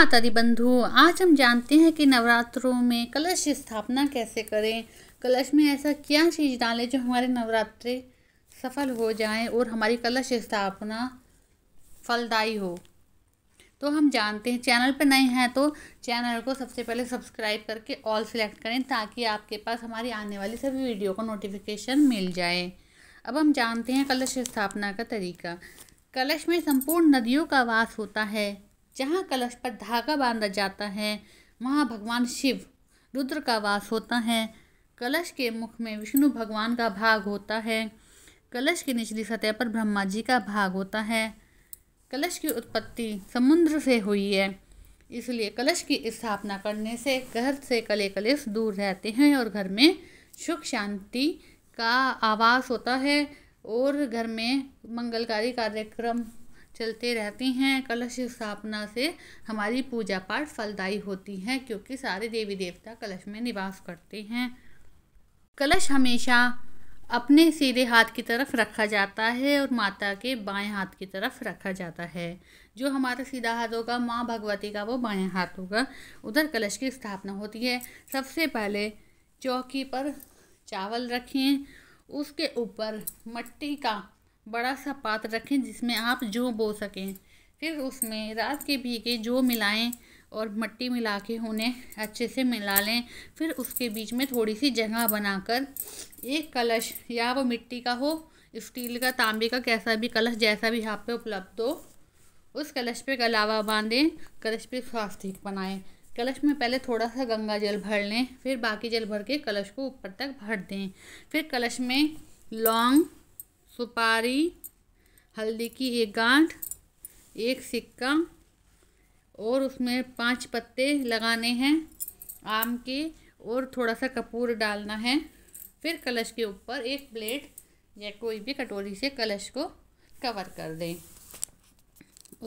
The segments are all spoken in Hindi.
माता दी बंधु आज हम जानते हैं कि नवरात्रों में कलश स्थापना कैसे करें कलश में ऐसा क्या चीज़ डालें जो हमारे नवरात्रे सफल हो जाएं और हमारी कलश स्थापना फलदायी हो तो हम जानते हैं चैनल पर नए हैं तो चैनल को सबसे पहले सब्सक्राइब करके ऑल सेलेक्ट करें ताकि आपके पास हमारी आने वाली सभी वीडियो को नोटिफिकेशन मिल जाए अब हम जानते हैं कलश स्थापना का तरीका कलश में संपूर्ण नदियों का वास होता है जहाँ कलश पर धागा बांधा जाता है वहाँ भगवान शिव रुद्र का वास होता है कलश के मुख में विष्णु भगवान का भाग होता है कलश की निचली सतह पर ब्रह्मा जी का भाग होता है कलश की उत्पत्ति समुद्र से हुई है इसलिए कलश की स्थापना करने से घर से कले कलेश दूर रहते हैं और घर में सुख शांति का आवास होता है और घर में मंगलकारी कार्यक्रम चलते रहते हैं कलश स्थापना से हमारी पूजा पाठ फलदायी होती है क्योंकि सारे देवी देवता कलश में निवास करते हैं कलश हमेशा अपने सीधे हाथ की तरफ रखा जाता है और माता के बाएं हाथ की तरफ रखा जाता है जो हमारा सीधा हाथ होगा माँ भगवती का वो बाएं हाथ होगा उधर कलश की स्थापना होती है सबसे पहले चौकी पर चावल रखें उसके ऊपर मट्टी का बड़ा सा पात्र रखें जिसमें आप जो बो सकें फिर उसमें रात के भीगे जो मिलाएं और मिट्टी मिला के उन्हें अच्छे से मिला लें फिर उसके बीच में थोड़ी सी जगह बनाकर एक कलश या वो मिट्टी का हो स्टील का तांबे का कैसा भी कलश जैसा भी यहाँ पे उपलब्ध हो उस कलश पे गलावा बांधें कलश पे स्वास्थ्य बनाएं कलश में पहले थोड़ा सा गंगा जल भर लें फिर बाकी जल भर के कलश को ऊपर तक भर दें फिर कलश में लौंग सुपारी हल्दी की एक गांठ एक सिक्का और उसमें पांच पत्ते लगाने हैं आम के और थोड़ा सा कपूर डालना है फिर कलश के ऊपर एक प्लेट या कोई भी कटोरी से कलश को कवर कर दें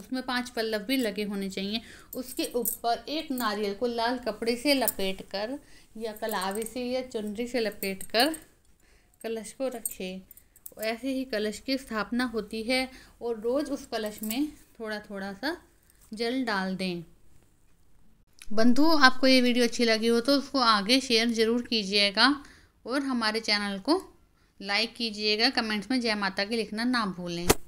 उसमें पांच पल्लव भी लगे होने चाहिए उसके ऊपर एक नारियल को लाल कपड़े से लपेट कर या कलावे से या चुनरी से लपेट कर कलश को रखें ऐसे ही कलश की स्थापना होती है और रोज़ उस कलश में थोड़ा थोड़ा सा जल डाल दें बंधु आपको ये वीडियो अच्छी लगी हो तो उसको आगे शेयर ज़रूर कीजिएगा और हमारे चैनल को लाइक कीजिएगा कमेंट्स में जय माता के लिखना ना भूलें